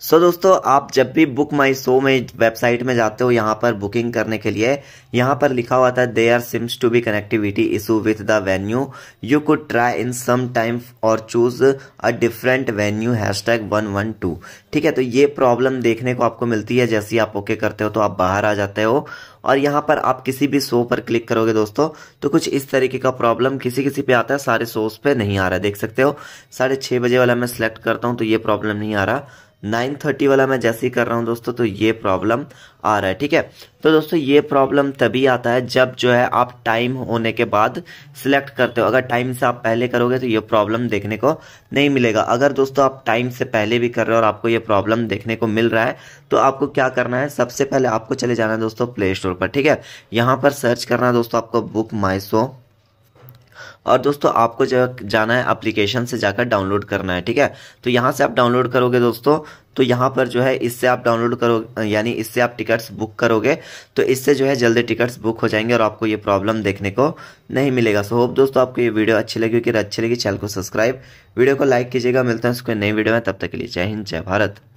सो so, दोस्तों आप जब भी बुक माई शो में वेबसाइट में जाते हो यहाँ पर बुकिंग करने के लिए यहाँ पर लिखा हुआ था there are seems to be connectivity issue with the venue you could try in some time और choose a different venue hash tag one one two ठीक है तो ये प्रॉब्लम देखने को आपको मिलती है जैसे आप ओके करते हो तो आप बाहर आ जाते हो और यहाँ पर आप किसी भी शो पर क्लिक करोगे दोस्तों तो कुछ इस तरीके का प्रॉब्लम किसी किसी पे आता है सारे शोज पे नहीं आ रहा है देख सकते हो साढ़े छः बजे वाला मैं सिलेक्ट करता हूँ तो ये प्रॉब्लम नहीं आ रहा नाइन थर्टी वाला मैं जैसे ही कर रहा हूँ दोस्तों तो ये प्रॉब्लम आ रहा है ठीक है तो दोस्तों ये प्रॉब्लम तभी आता है जब जो है आप टाइम होने के बाद सिलेक्ट करते हो अगर टाइम से आप पहले करोगे तो ये प्रॉब्लम देखने को नहीं मिलेगा अगर दोस्तों आप टाइम से पहले भी कर रहे हो और आपको ये प्रॉब्लम देखने को मिल रहा है तो आपको क्या करना है सबसे पहले आपको चले जाना है दोस्तों प्ले स्टोर पर ठीक है यहाँ पर सर्च करना है दोस्तों आपको बुक माई शो और दोस्तों आपको जाना है अप्लीकेशन से जाकर डाउनलोड करना है ठीक है तो यहाँ से आप डाउनलोड करोगे दोस्तों तो यहाँ पर जो है इससे आप डाउनलोड करो यानी इससे आप टिकट्स बुक करोगे तो इससे जो है जल्दी टिकट्स बुक हो जाएंगे और आपको ये प्रॉब्लम देखने को नहीं मिलेगा सो होप दोस्तों आपको ये वीडियो अच्छी लगी क्योंकि अच्छी लगी चैनल को सब्सक्राइब वीडियो को लाइक कीजिएगा मिलते हैं उसको नई वीडियो में तब तक के लिए जय हिंद जय भारत